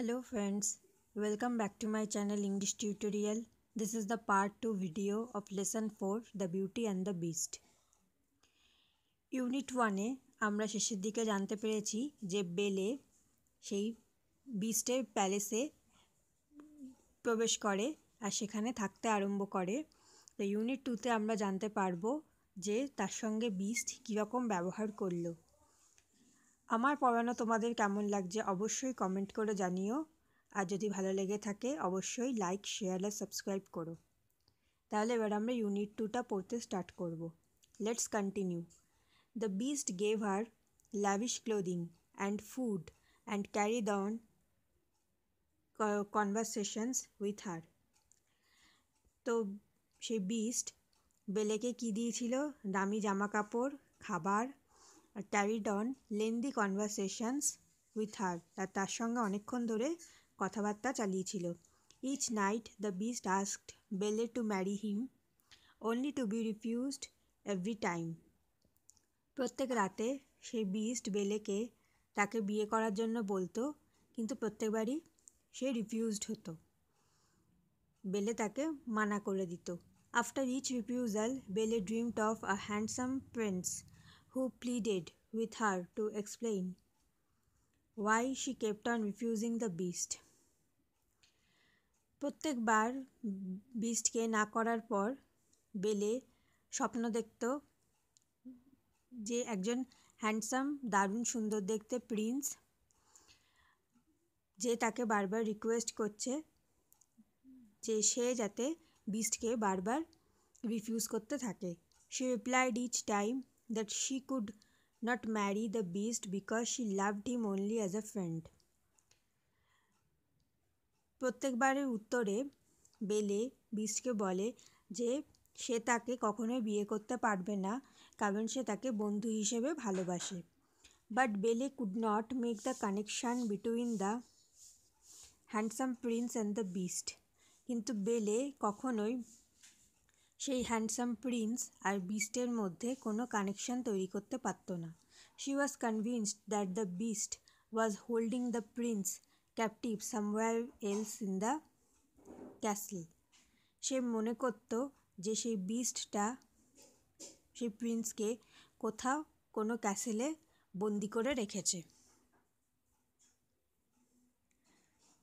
Hello friends, welcome back to my channel English tutorial. This is the part 2 video of lesson 4 The Beauty and the Beast. Unit unit ওয়ানে আমরা শেষের দিকে জানতে পেরেছি যে বেলে সেই বিস্টের প্যালেসে প্রবেশ করে আর সেখানে থাকতে আরম্ভ করে তো ইউনিট টুতে আমরা জানতে পারবো যে তার সঙ্গে বিস্ট কীরকম ব্যবহার করলো আমার পড়ানো তোমাদের কেমন লাগছে অবশ্যই কমেন্ট করে জানিও আর যদি ভালো লেগে থাকে অবশ্যই লাইক শেয়ার আর সাবস্ক্রাইব করো তাহলে এবার আমরা ইউনিট টুটা পড়তে স্টার্ট করব let's continue the beast gave her lavish clothing and food and carried on conversations with her তো সেই বিস্ট বেলেকে কী দিয়েছিল দামি জামা কাপড় খাবার ট্যারি on lengthy conversations with her আর তার সঙ্গে অনেকক্ষণ ধরে কথাবার্তা চালিয়েছিল each night the beast asked Belle to marry him only to be refused every time প্রত্যেক রাতে সে বিস্ট বেলেকে তাকে বিয়ে করার জন্য বলতো কিন্তু প্রত্যেকবারই সে রিফিউজড হতো বেলে তাকে মানা করে দিত after each refusal Belle dreamed of a handsome prince who pleaded with her to explain why she kept on refusing the beast. প্রত্যেকবার বিস্টকে না করার পর বেলে স্বপ্ন দেখত যে একজন হ্যান্ডসাম দারুণ সুন্দর দেখতে প্রিন্স যে তাকে বারবার রিকোয়েস্ট করছে যে সে যাতে বিস্টকে বারবার রিফিউজ করতে থাকে সে replied each time that she could not marry the beast because she loved him only as a friend প্রত্যেকবারের উত্তরে বেলে বিস্টকে বলে যে সে তাকে কখনোই বিয়ে করতে পারবে না কারণ সে তাকে বন্ধু হিসেবে ভালোবাসে but Belle could not make the connection between the handsome prince and the beast কিন্তু বেলে কখনোই সেই হ্যান্ডসাম প্রিন্স আর বিস্টের মধ্যে কোনো কানেকশন তৈরি করতে পারত না she was convinced that the beast was holding the prince captive somewhere else in the castle সে মনে করত যে সেই বিস্টটা সেই প্রিন্সকে কোথাও কোনো ক্যাসেলে বন্দি করে রেখেছে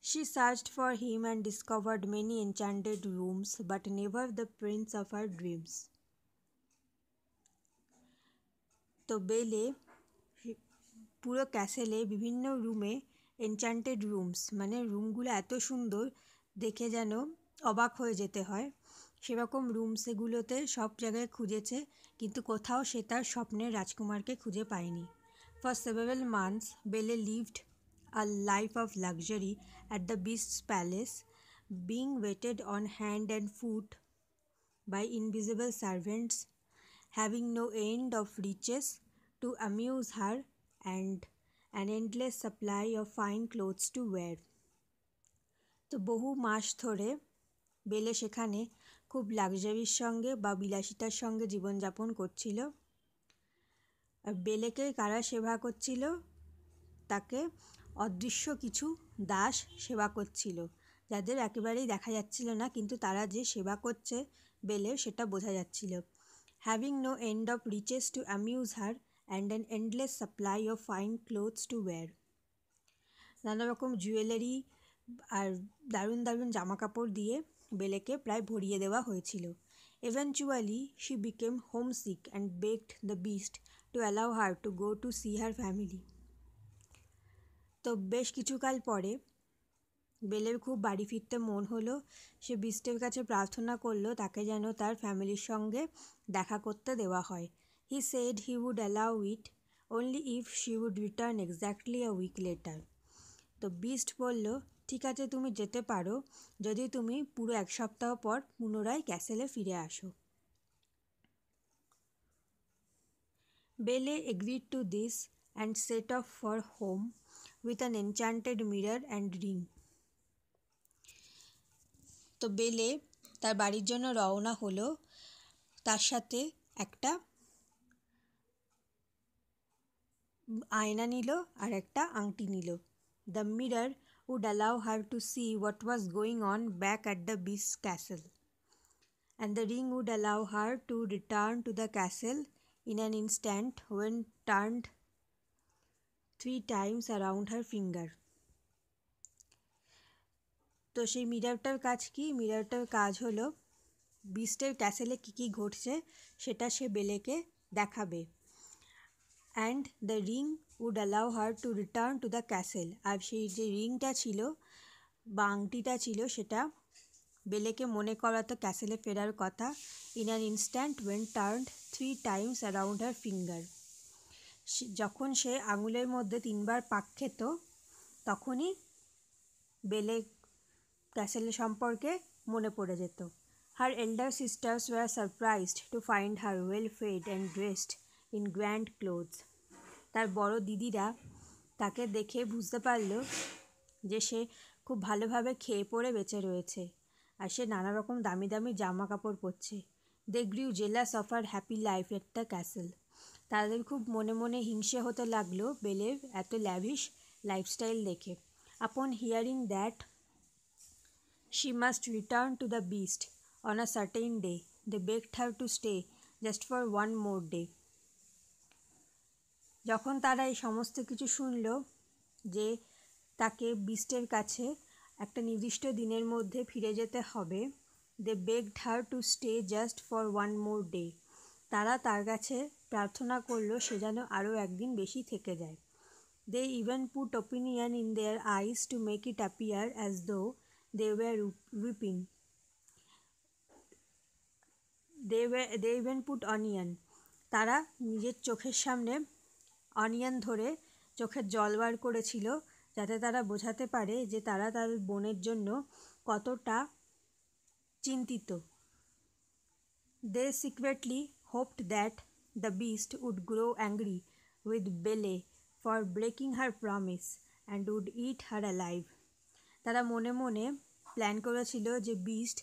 She searched for him and discovered many enchanted rooms, but never the prince of her dreams. তো বেলে পুরো ক্যাসেলে বিভিন্ন রুমে এনচান্টেড রুমস মানে রুমগুলো এত সুন্দর দেখে যেন অবাক হয়ে যেতে হয় সেরকম রুমস এগুলোতে সব জায়গায় খুঁজেছে কিন্তু কোথাও সে তার স্বপ্নের রাজকুমারকে খুঁজে পায়নি for several months Belle lived a life of luxury at the beast's palace, being waited on hand and foot by invisible servants, having no end of riches to amuse her, and an endless supply of fine clothes to wear. তো বহু মাস ধরে বেলে সেখানে খুব লাক্সারির সঙ্গে বা বিলাসিতার সঙ্গে জীবনযাপন করছিল বেলেকে কারা সেবা করছিল তাকে অদৃশ্য কিছু দাস সেবা করছিল যাদের একেবারেই দেখা যাচ্ছিল না কিন্তু তারা যে সেবা করছে বেলে সেটা বোঝা যাচ্ছিল having no end of riches to amuse her and an endless supply of fine clothes to wear নানা রকম জুয়েলারি আর দারুণ দারুণ জামাকাপড় দিয়ে বেলেকে প্রায় ভরিয়ে দেওয়া হয়েছিল eventually she became homesick and begged the beast to allow her to go to see her family তো বেশ কিছুকাল পরে বেলের খুব বাড়ি ফিরতে মন হলো সে বিষ্টের কাছে প্রার্থনা করলো তাকে যেন তার ফ্যামিলির সঙ্গে দেখা করতে দেওয়া হয় he said he would allow it only if she would return exactly a week later তো বিস্ট বলল ঠিক আছে তুমি যেতে পারো যদি তুমি পুরো এক সপ্তাহ পর পুনরায় ক্যাসেলে ফিরে আসো Belle agreed to this and set off for home with an enchanted mirror and ring তো বেলে তার বাড়ির জন্য রওনা হলো তার সাথে একটা আয়না নিল আর একটা আংটি নিল the mirror would allow her to see what was going on back at the beast's castle. And the ring would allow her to return to the castle in an instant when turned three times around her finger তো সেই মিররটার কাজ কি মিররটার কাজ হলো বিস্টের ক্যাসেলে কী কী ঘটছে সেটা সে বেলেকে দেখাবে and the ring would allow her to return to the castle আর সেই যে রিংটা ছিল বা আংটিটা ছিল সেটা বেলেকে মনে করাতো ক্যাসেলে ফেরার কথা in an instant when turn three times around her finger যখন সে আঙুলের মধ্যে তিনবার পাক খেত তখনই বেলে ক্যাসেল সম্পর্কে মনে পড়ে যেত her elder sisters were surprised to find her well fed and dressed in grand cloth তার বড় দিদিরা তাকে দেখে বুঝতে পারল যে সে খুব ভালোভাবে খেয়ে পড়ে বেঁচে রয়েছে আর সে নানা রকম দামি দামি জামা কাপড় পরছে they grew jealous of her happy life at the castle তাদের খুব মনে মনে হিংসে হতে লাগলো বেলের এত ল্যাভিশ লাইফস্টাইল দেখে upon hearing that she must return to the beast on a certain day they begged her to stay just for one more day যখন তারা এই সমস্ত কিছু শুনল যে তাকে বিস্টের কাছে একটা নির্দিষ্ট দিনের মধ্যে ফিরে যেতে হবে they begged her to stay just for one more day তারা তার কাছে প্রার্থনা করল সে যেন আরও একদিন বেশি থেকে যায় they even put onion in their eyes to make it appear as though they were weeping they way they even put onion তারা নিজের চোখের সামনে অনিয়ন ধরে চোখের জল বার করেছিল যাতে তারা বোঝাতে পারে যে তারা তাদের বোনের জন্য কতটা চিন্তিত they secretly hoped that the beast would grow angry with Belle for breaking her promise and would eat her alive. তারা মনে মনে প্ল্যান করেছিল যে বিস্ট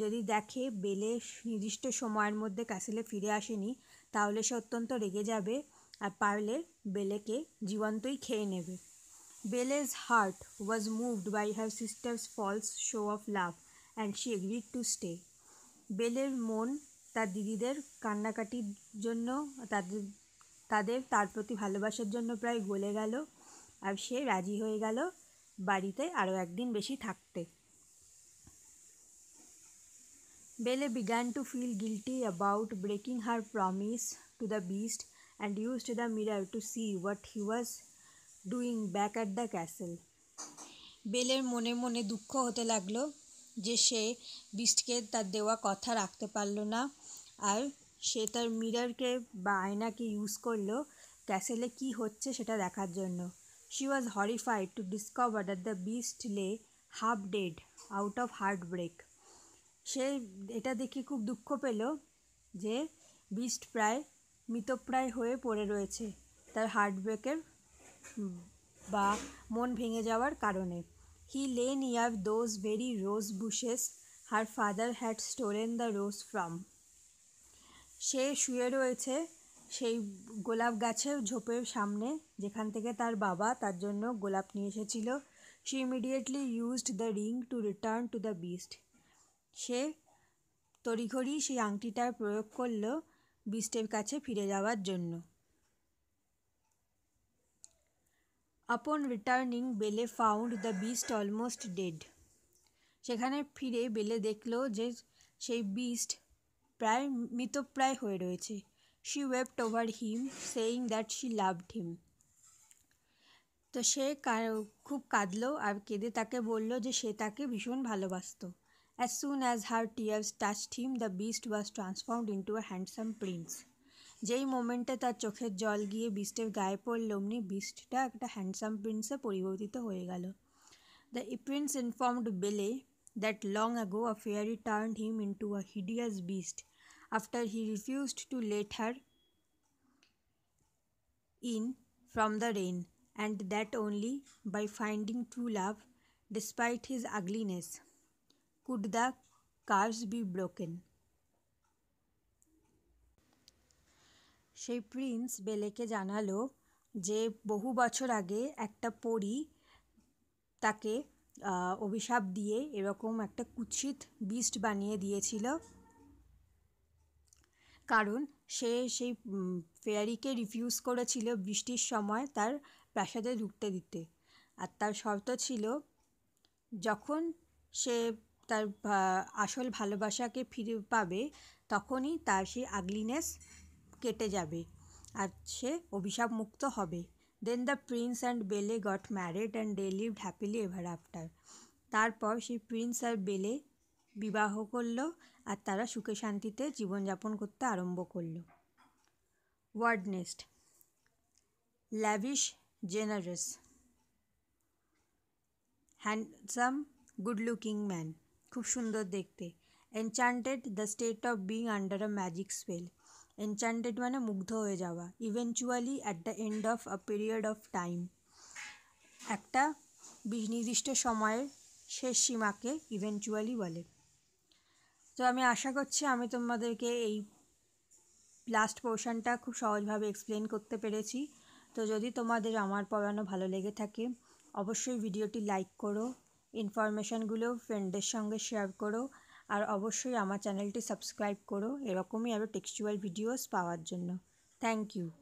যদি দেখে বেলে নির্দিষ্ট সময়ের মধ্যে কাসেলে ফিরে আসেনি তাহলে সে অত্যন্ত রেগে যাবে আর পারলে বেলেকে জীবন্তই খেয়ে নেবে Belle's heart was moved by her sisters false show of love and she agreed to stay বেলের মন তার দিদিদের কান্নাকাটির জন্য তাদের তাদের তার প্রতি ভালোবাসার জন্য প্রায় গলে গেল আর সে রাজি হয়ে গেল বাড়িতে আরও একদিন বেশি থাকতে Belle began to feel guilty about breaking her promise to the beast and use to the mirror to see what he was doing back at the castle বেলের মনে মনে দুঃখ হতে লাগলো যে সে বিস্টকে তার দেওয়া কথা রাখতে পারলো না আর সে তার মিররকে বা আয়নাকে ইউজ করলো ক্যাসেলে কি হচ্ছে সেটা দেখার জন্য she was horrified to discover that the beast lay half dead out of heartbreak সে এটা দেখে খুব দুঃখ পেল যে বিস্ট প্রায় মৃতপ্রায় হয়ে পড়ে রয়েছে তার হার্ট ব্রেকের বা মন ভেঙে যাওয়ার কারণে he lay near those very rose bushes her father had stolen the rose from সে শুয়ে রয়েছে সেই গোলাপ গাছের ঝোপের সামনে যেখান থেকে তার বাবা তার জন্য গোলাপ নিয়ে এসেছিল সে immediately used the ring to return to the beast সে তড়িঘড়ি সেই আংটিটার প্রয়োগ করল বিস্টের কাছে ফিরে যাওয়ার জন্য upon returning Belle found the beast almost dead সেখানে ফিরে বেলে দেখল যে সেই বিস্ট প্রায় মৃতপ্রায় হয়ে রয়েছে she wept over him saying that she loved him তো সে খুব কাঁদলো আর কেঁদে তাকে বলল যে সে তাকে ভীষণ ভালোবাসত as soon as her tears touched him the beast was transformed into a handsome prince যেই মোমেন্টে তার চোখের জল গিয়ে বিস্টের গায়ে পড়ল অমনি বিস্টটা একটা হ্যান্ডসাম প্রিন্সে পরিবর্তিত হয়ে গেল the prince informed Belle that long ago a fairy turn him into a hideous beast after he refused to let her in from the rain, and that only by finding true love despite his ugliness. Could the curse be broken? সেই prince বেলেকে জানালো যে বহু বছর আগে একটা পরী তাকে অভিশাপ দিয়ে এরকম একটা কুৎসিত বিস্ট বানিয়ে দিয়েছিল কারণ সে সেই ফেয়ারিকে রিফিউজ করেছিল বৃষ্টির সময় তার প্রাসাদে ঢুকতে দিতে আর তার শর্ত ছিল যখন সে তার আসল ভালোবাসাকে ফিরে পাবে তখনই তার সেই আগলিনেস কেটে যাবে আর সে অভিশাপ মুক্ত হবে then the prince and Belle got married and they lived happily ever after তারপর সেই প্রিন্স আর বেলে বিবাহ করলো আর তারা সুখে শান্তিতে জীবনযাপন করতে আরম্ভ করলো word next lavish generous handsome good looking man খুব সুন্দর দেখতে enchanted the state of being under a magic spell enchanted মানে মুগ্ধ হয়ে যাওয়া eventually at the end of a period of time একটা নির্দিষ্ট সময়ের শেষ সীমাকে ইভেনচুয়ালি বলে তো আমি আশা করছি আমি তোমাদেরকে এই লাস্ট পোর্শনটা খুব সহজভাবে এক্সপ্লেন করতে পেরেছি তো যদি তোমাদের আমার পড়ানো ভালো লেগে থাকে অবশ্যই ভিডিওটি লাইক করো ইনফরমেশানগুলো ফ্রেন্ডদের সঙ্গে শেয়ার করো আর অবশ্যই আমার চ্যানেলটি সাবস্ক্রাইব করো এরকমই আরও টেক্সচুয়াল ভিডিওস পাওয়ার জন্য থ্যাংক ইউ